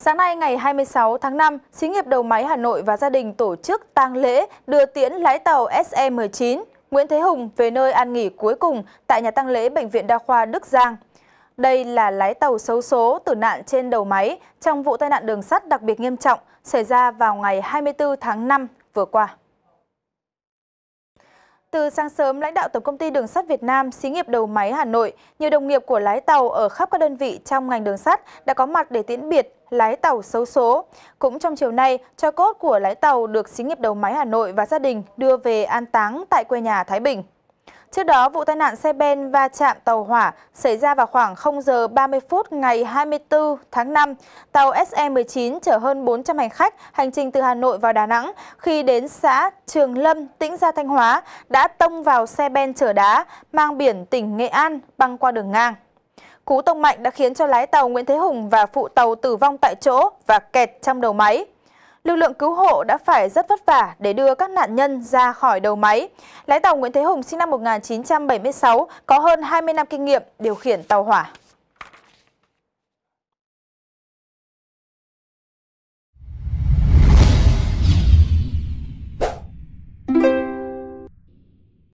Sáng nay ngày 26 tháng 5, xí nghiệp đầu máy Hà Nội và gia đình tổ chức tang lễ đưa tiễn lái tàu SE-19 Nguyễn Thế Hùng về nơi an nghỉ cuối cùng tại nhà tang lễ Bệnh viện Đa khoa Đức Giang. Đây là lái tàu xấu số tử nạn trên đầu máy trong vụ tai nạn đường sắt đặc biệt nghiêm trọng xảy ra vào ngày 24 tháng 5 vừa qua. Từ sáng sớm, lãnh đạo Tổng công ty Đường sắt Việt Nam, xí nghiệp đầu máy Hà Nội, nhiều đồng nghiệp của lái tàu ở khắp các đơn vị trong ngành đường sắt đã có mặt để tiễn biệt lái tàu xấu số. Cũng trong chiều nay, cho cốt của lái tàu được xí nghiệp đầu máy Hà Nội và gia đình đưa về an táng tại quê nhà Thái Bình. Trước đó, vụ tai nạn xe ben va chạm tàu hỏa xảy ra vào khoảng 0 giờ 30 phút ngày 24 tháng 5. Tàu SE-19 chở hơn 400 hành khách hành trình từ Hà Nội vào Đà Nẵng khi đến xã Trường Lâm, tỉnh Gia Thanh Hóa đã tông vào xe ben chở đá mang biển tỉnh Nghệ An băng qua đường ngang. Cú tông mạnh đã khiến cho lái tàu Nguyễn Thế Hùng và phụ tàu tử vong tại chỗ và kẹt trong đầu máy lực lượng cứu hộ đã phải rất vất vả để đưa các nạn nhân ra khỏi đầu máy. Lái tàu Nguyễn Thế Hùng sinh năm 1976 có hơn 20 năm kinh nghiệm điều khiển tàu hỏa.